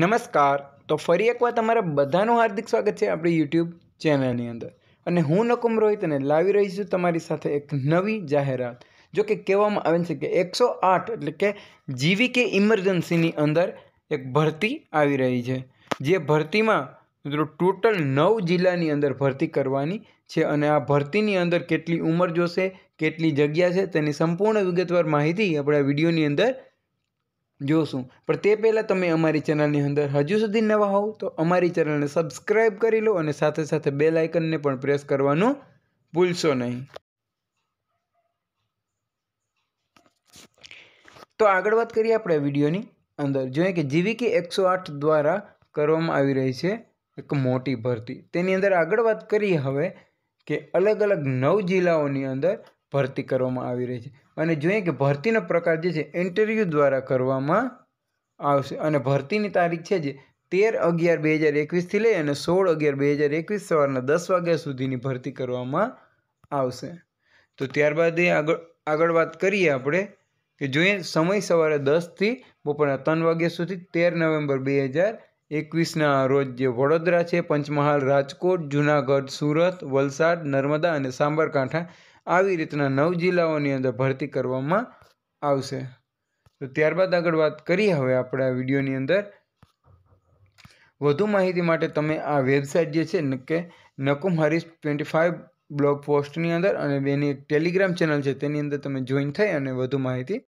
નમસ્કાર તો ફરી એકવાર તમારા બધાનું હાર્દિક સ્વાગત છે આપણી યુટ્યુબ ચેનલની અંદર અને હું નકુમ રોહિત અને લાવી રહી છું તમારી સાથે એક નવી જાહેરાત જો કે કહેવામાં આવે છે કે એકસો આઠ એટલે કે જીવી કે ઇમરજન્સીની અંદર એક ભરતી આવી રહી છે જે ભરતીમાં મિત્રો ટોટલ નવ જિલ્લાની અંદર ભરતી કરવાની છે અને આ ભરતીની અંદર કેટલી ઉંમર જોશે કેટલી જગ્યા છે તેની સંપૂર્ણ વિગતવાર માહિતી આપણે આ વિડીયોની અંદર જોશું પણ તે પહેલાં તમે અમારી ચેનલની અંદર હજુ સુધી નવા હોવ તો અમારી ચેનલને સબસ્ક્રાઈબ કરી લો અને સાથે સાથે બેલ આઇકનને પણ પ્રેસ કરવાનું ભૂલશો નહીં તો આગળ વાત કરીએ આપણે વિડીયોની અંદર જોઈએ કે જીવીકી એકસો આઠ દ્વારા કરવામાં આવી રહી છે એક મોટી ભરતી તેની અંદર આગળ વાત કરીએ હવે કે અલગ અલગ નવ જિલ્લાઓની અંદર ભરતી કરવામાં આવી રહી છે અને જોઈએ કે ભરતીનો પ્રકાર જે છે ઇન્ટરવ્યૂ દ્વારા કરવામાં આવશે અને ભરતીની તારીખ છે જે તેર અગિયાર બે હજાર એકવીસથી લઈ અને સોળ અગિયાર બે હજાર એકવીસ સવારના દસ વાગ્યા સુધીની ભરતી કરવામાં આવશે તો ત્યારબાદ એ આગળ આગળ વાત કરીએ આપણે કે જોઈએ સમય સવારે દસથી બપોરના ત્રણ વાગ્યા સુધી તેર નવેમ્બર બે હજાર એકવીસના રોજ જે વડોદરા છે પંચમહાલ રાજકોટ જુનાગઢ સુરત વલસાડ નર્મદા અને સાંબરકાંઠા આવી રીતના નવ જિલ્લાઓની અંદર ભરતી કરવામાં આવશે તો ત્યારબાદ આગળ વાત કરીએ હવે આપણે આ વિડીયોની અંદર વધુ માહિતી માટે તમે આ વેબસાઇટ જે છે કે Nakum Harish twenty five blog પોસ્ટની અંદર અને બેની ટેલિગ્રામ ચેનલ છે તેની અંદર તમે જોઈન થઈ અને વધુ માહિતી